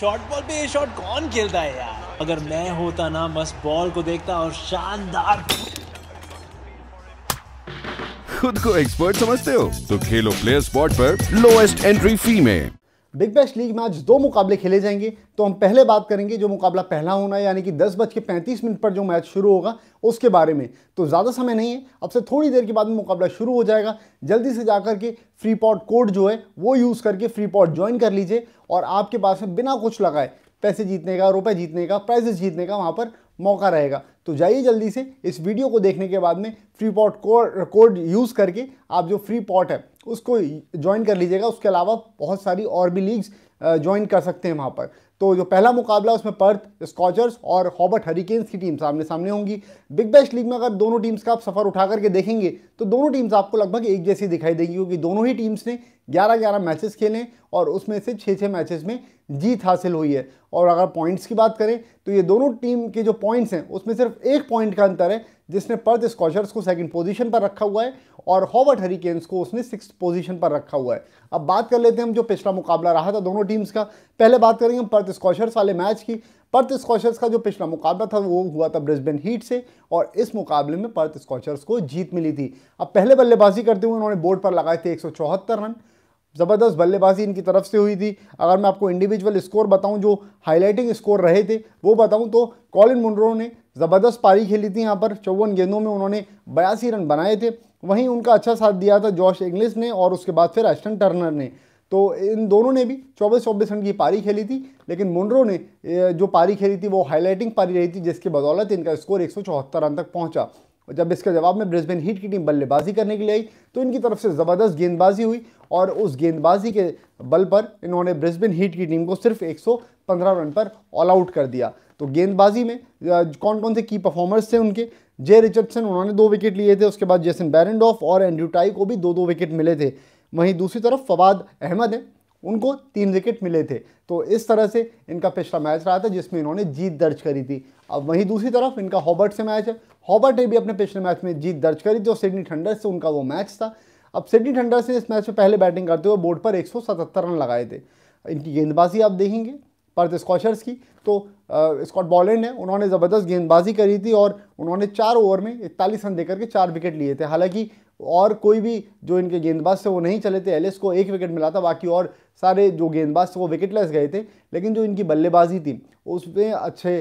short ball पे ये shot कौन खेलता है यार अगर मैं होता ना बस बॉल को देखता और शानदार खुद को एक्सपर्ट समझते हो तो खेलो प्लेयर स्पॉट पर लोएस्ट एंट्री फी में बिग बैश लीग में आज दो मुकाबले खेले जाएंगे तो हम पहले बात करेंगे जो मुकाबला पहला होना है यानी कि दस बज के पैंतीस मिनट पर जो मैच शुरू होगा उसके बारे में तो ज़्यादा समय नहीं है अब से थोड़ी देर के बाद मुकाबला शुरू हो जाएगा जल्दी से जाकर के फ्री पॉट कोड जो है वो यूज़ करके फ्री पॉट ज्वाइन कर लीजिए और आपके पास में बिना कुछ लगाए पैसे जीतने का रुपए जीतने का प्राइजेस जीतने का वहाँ पर मौका रहेगा तो जाइए जल्दी से इस वीडियो को देखने के बाद में फ्री पॉट कोड यूज़ करके आप जो फ्री पॉट है उसको ज्वाइन कर लीजिएगा उसके अलावा बहुत सारी और भी लीग्स ज्वाइन कर सकते हैं वहाँ पर तो जो पहला मुकाबला उसमें पर्थ स्कॉचर्स और हॉबर्ट हरिकेन्स की टीम सामने सामने होंगी बिग बैश लीग में अगर दोनों टीम्स का आप सफ़र उठा करके देखेंगे तो दोनों टीम्स आपको लगभग एक जैसी दिखाई देगी क्योंकि दोनों ही टीम्स ने 11-11 मैचेस खेले और उसमें से छः छः मैचेस में जीत हासिल हुई है और अगर पॉइंट्स की बात करें तो ये दोनों टीम के जो पॉइंट्स हैं उसमें सिर्फ एक पॉइंट का अंतर है जिसने पर्थ स्कॉचर्स को सेकंड पोजीशन पर रखा हुआ है और हॉवर्ट हरिकेन्स को उसने सिक्स पोजीशन पर रखा हुआ है अब बात कर लेते हैं हम जो पिछला मुकाबला रहा था दोनों टीम्स का पहले बात करेंगे हम पर्थ स्कॉचर्स वाले मैच की पर्थ स्कॉचर्स का जो पिछला मुकाबला था वो हुआ था ब्रिस्बेन हीट से और इस मुकाबले में पर्थ स्कॉचर्स को जीत मिली थी अब पहले बल्लेबाजी करते हुए उन्होंने बोर्ड पर लगाए थे एक रन ज़बरदस्त बल्लेबाजी इनकी तरफ से हुई थी अगर मैं आपको इंडिविजुअल स्कोर बताऊं जो हाईलाइटिंग स्कोर रहे थे वो बताऊं तो कॉलिन मुंड्रो ने ज़बरदस्त पारी खेली थी यहाँ पर चौवन गेंदों में उन्होंने बयासी रन बनाए थे वहीं उनका अच्छा साथ दिया था जॉश इंग्लिस ने और उसके बाद फिर एस्टन टर्नर ने तो इन दोनों ने भी चौबीस चौबीस रन की पारी खेली थी लेकिन मुंड्रो ने जो पारी खेली थी वो हाईलाइटिंग पारी रही थी जिसके बदौलत इनका स्कोर एक रन तक पहुंचा और जब इसके जवाब में ब्रिस्बेन हीट की टीम बल्लेबाजी करने के लिए आई तो इनकी तरफ से ज़बरदस्त गेंदबाजी हुई और उस गेंदबाजी के बल पर इन्होंने ब्रिस्बेन हीट की टीम को सिर्फ 115 रन पर ऑल आउट कर दिया तो गेंदबाजी में कौन कौन से की परफॉर्मर्स थे उनके जे रिचर्डसन उन्होंने दो विकेट लिए थे उसके बाद जैसन बैरेंडॉफ और एंड्रू टाई को भी दो दो विकेट मिले थे वहीं दूसरी तरफ फवाद अहमद हैं उनको तीन विकेट मिले थे तो इस तरह से इनका पिछला मैच रहा था जिसमें इन्होंने जीत दर्ज करी थी अब वहीं दूसरी तरफ इनका हॉबर्ट से मैच है हॉबर्ट ने भी अपने पिछले मैच में जीत दर्ज करी थी और सिडनी थंडर्स से उनका वो मैच था अब सिडनी थंडर्स ने इस मैच में पहले बैटिंग करते हुए बोर्ड पर एक रन लगाए थे इनकी गेंदबाजी आप देखेंगे पर्थ स्कॉशर्स की तो स्कॉट बॉलैंड है उन्होंने ज़बरदस्त गेंदबाजी करी थी और उन्होंने चार ओवर में इकतालीस रन देकर के चार विकेट लिए थे हालांकि और कोई भी जो इनके गेंदबाज थे वो नहीं चले थे एलिस को एक विकेट मिला था बाकी और सारे जो गेंदबाज थे वो विकेटलेस गए थे लेकिन जो इनकी बल्लेबाजी थी उसमें अच्छे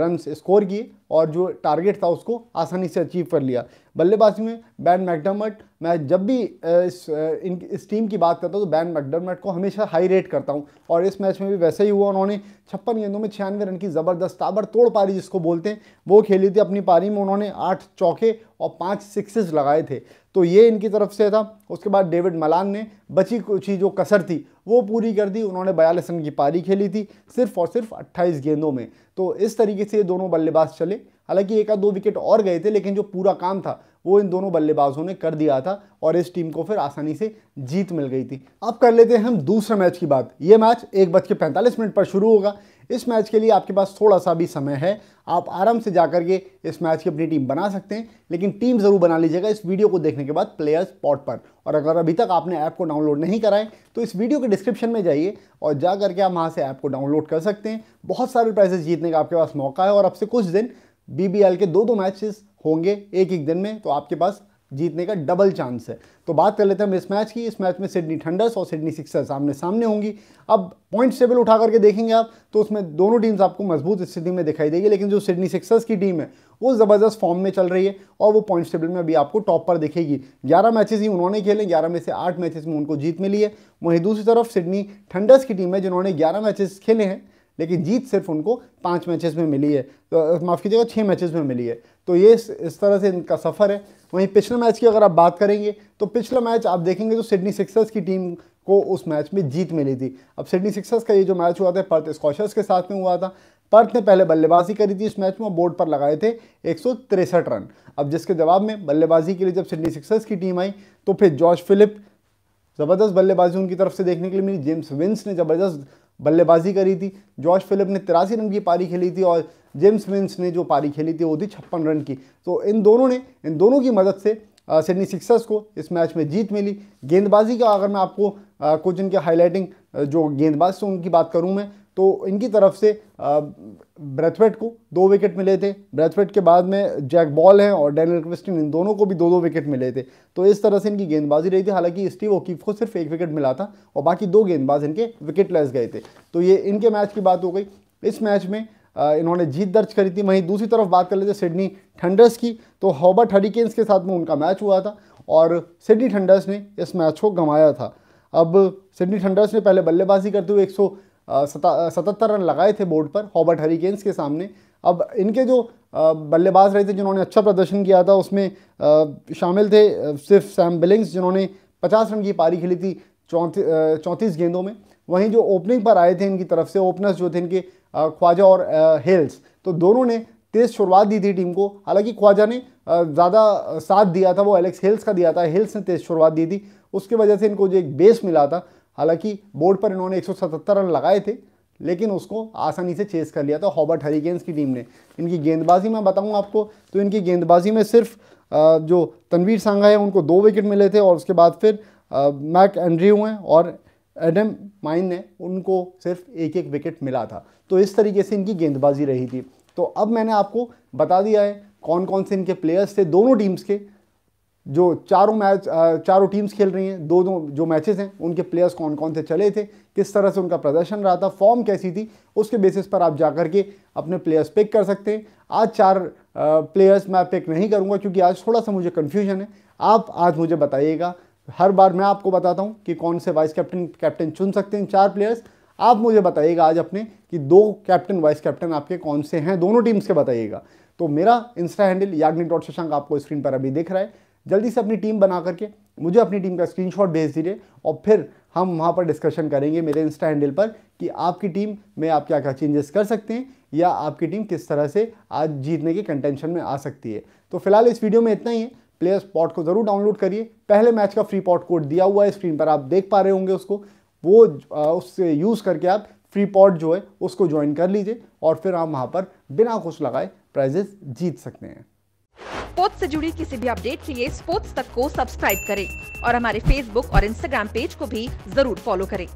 रन स्कोर किए और जो टारगेट था उसको आसानी से अचीव कर लिया बल्लेबाजी में बैन मैकडमट मैं जब भी इस इन इस टीम की बात करता हूँ तो बैन मैकडमट को हमेशा हाई रेट करता हूँ और इस मैच में भी वैसे ही हुआ उन्होंने छप्पन गेंदों में छियानवे रन की ज़बरदस्त ताबड़ तोड़ पारी जिसको बोलते हैं वो खेली थी अपनी पारी में उन्होंने आठ चौके और पाँच सिक्सेस लगाए थे तो ये इनकी तरफ से था उसके बाद डेविड मलान ने बची कुछ जो कसर थी वो पूरी कर दी उन्होंने बयालीस रन की पारी खेली थी सिर्फ और सिर्फ अट्ठाईस गेंदों में तो इस तरीके से ये दोनों बल्लेबाज चले हालांकि एक आध दो विकेट और गए थे लेकिन जो पूरा काम था वो इन दोनों बल्लेबाजों ने कर दिया था और इस टीम को फिर आसानी से जीत मिल गई थी अब कर लेते हैं हम दूसरे मैच की बात ये मैच एक बज के पैंतालीस मिनट पर शुरू होगा इस मैच के लिए आपके पास थोड़ा सा भी समय है आप आराम से जाकर के इस मैच की अपनी टीम बना सकते हैं लेकिन टीम ज़रूर बना लीजिएगा इस वीडियो को देखने के बाद प्लेयर्स पॉट पर और अगर अभी तक आपने ऐप को डाउनलोड नहीं कराए तो इस वीडियो के डिस्क्रिप्शन में जाइए और जा करके आप वहाँ से ऐप को डाउनलोड कर सकते हैं बहुत सारे प्राइजेस जीतने का आपके पास मौका है और अब से कुछ दिन बीबीएल के दो दो मैचेस होंगे एक एक दिन में तो आपके पास जीतने का डबल चांस है तो बात कर लेते हैं हम इस मैच की इस मैच में सिडनी ठंडर्स और सिडनी सिक्सर्स आमने सामने होंगी अब पॉइंट टेबल उठा करके देखेंगे आप तो उसमें दोनों टीम्स आपको मजबूत स्थिति में दिखाई देगी लेकिन जो सिडनी सिक्सर्स की टीम है वो ज़बरदस्त फॉर्म में चल रही है और वो पॉइंट्स टेबल में अभी आपको टॉप पर दिखेगी ग्यारह मैचेस ही उन्होंने खेले ग्यारह में से आठ मैचेज में उनको जीत मिली है वहीं दूसरी तरफ सिडनी ठंडर्स की टीम है जिन्होंने ग्यारह मैचेस खेले हैं लेकिन जीत सिर्फ उनको पाँच मैचेस में मिली है तो माफ़ कीजिएगा छः मैचेस में मिली है तो ये इस तरह से इनका सफ़र है वहीं पिछले मैच की अगर आप बात करेंगे तो पिछला मैच आप देखेंगे तो सिडनी सिक्सर्स की टीम को उस मैच में जीत मिली थी अब सिडनी सिक्सर्स का ये जो मैच हुआ था पर्थ स्कॉशर्स के साथ में हुआ था पर्थ ने पहले बल्लेबाजी करी थी इस मैच में बोर्ड पर लगाए थे एक रन अब जिसके जवाब में बल्लेबाजी के लिए जब सिडनी सिक्सर्स की टीम आई तो फिर जॉर्ज फिलिप ज़बरदस्त बल्लेबाजी उनकी तरफ से देखने के लिए मिली जेम्स विंस ने ज़बरदस्त बल्लेबाजी करी थी जॉर्ज फिलिप ने तिरासी रन की पारी खेली थी और जेम्स विंस ने जो पारी खेली थी वो थी छप्पन रन की तो इन दोनों ने इन दोनों की मदद से सिडनी सिक्सर्स को इस मैच में जीत मिली गेंदबाजी का अगर मैं आपको कुछ इनके हाईलाइटिंग जो गेंदबाज थे उनकी बात करूँ मैं तो इनकी तरफ से ब्रेथवेट को दो विकेट मिले थे ब्रेथवेट के बाद में जैक बॉल हैं और डैनियल क्रिस्टिन इन दोनों को भी दो दो विकेट मिले थे तो इस तरह से इनकी गेंदबाजी रही थी हालांकि स्टीव ओकीफ को सिर्फ एक विकेट मिला था और बाकी दो गेंदबाज इनके विकेट लेस गए थे तो ये इनके मैच की बात हो गई इस मैच में इन्होंने जीत दर्ज करी थी वहीं दूसरी तरफ बात कर लेते सिडनी थंडर्स की तो हॉबर्ट हरिकेन्स के साथ में उनका मैच हुआ था और सिडनी थंडर्स ने इस मैच को गंवाया था अब सिडनी थंडर्स ने पहले बल्लेबाजी करते हुए एक सतहत्तर रन लगाए थे बोर्ड पर हॉबर्ट हरिकेन्स के सामने अब इनके जो बल्लेबाज रहे थे जिन्होंने अच्छा प्रदर्शन किया था उसमें शामिल थे सिर्फ सैम बिलिंग्स जिन्होंने पचास रन की पारी खेली थी चौंतीस चौंतीस गेंदों में वहीं जो ओपनिंग पर आए थे इनकी तरफ से ओपनर्स जो थे इनके ख्वाजा और हेल्स तो दोनों ने तेज़ शुरुआत दी थी टीम को हालांकि ख्वाजा ने ज़्यादा साथ दिया था वो एलेक्स हेल्स का दिया था हिल्स ने तेज़ शुरुआत दी थी उसकी वजह से इनको जो एक बेस मिला था हालांकि बोर्ड पर इन्होंने 177 रन लगाए थे लेकिन उसको आसानी से चेस कर लिया था हॉबर्ट हरिकेन्स की टीम ने इनकी गेंदबाजी मैं बताऊँ आपको तो इनकी गेंदबाजी में सिर्फ जो तनवीर सांगा है उनको दो विकेट मिले थे और उसके बाद फिर मैक एंड्रयू हैं और एडम माइन ने उनको सिर्फ एक एक विकेट मिला था तो इस तरीके से इनकी गेंदबाजी रही थी तो अब मैंने आपको बता दिया है कौन कौन से इनके प्लेयर्स थे दोनों टीम्स के जो चारों मैच चारों टीम्स खेल रही हैं दो दो जो मैचेस हैं उनके प्लेयर्स कौन कौन से चले थे किस तरह से उनका प्रदर्शन रहा था फॉर्म कैसी थी उसके बेसिस पर आप जाकर के अपने प्लेयर्स पिक कर सकते हैं आज चार प्लेयर्स मैं पिक नहीं करूँगा क्योंकि आज थोड़ा सा मुझे कन्फ्यूजन है आप आज मुझे बताइएगा हर बार मैं आपको बताता हूँ कि कौन से वाइस कैप्टन कैप्टन चुन सकते हैं चार प्लेयर्स आप मुझे बताइएगा आज अपने कि दो कैप्टन वाइस कैप्टन आपके कौन से हैं दोनों टीम्स के बताइएगा तो मेरा Insta handle Yagnik dot Shashank आपको स्क्रीन पर अभी देख रहा है जल्दी से अपनी टीम बना करके मुझे अपनी टीम का स्क्रीनशॉट भेज दीजिए और फिर हम वहाँ पर डिस्कशन करेंगे मेरे इंस्टा हैंडल पर कि आपकी टीम में आप क्या क्या चेंजेस कर सकते हैं या आपकी टीम किस तरह से आज जीतने के कंटेंशन में आ सकती है तो फिलहाल इस वीडियो में इतना ही है प्लेयर्स पॉट को ज़रूर डाउनलोड करिए पहले मैच का फ्री पॉट कोड दिया हुआ है स्क्रीन पर आप देख पा रहे होंगे उसको वो उससे यूज़ करके आप फ्री पॉट जो है उसको ज्वाइन कर लीजिए और फिर आप वहाँ पर बिना कुछ लगाए प्राइजेस जीत सकते हैं स्पोर्ट्स से जुड़ी किसी भी अपडेट के लिए स्पोर्ट्स तक को सब्सक्राइब करें और हमारे फेसबुक और इंस्टाग्राम पेज को भी जरूर फॉलो करें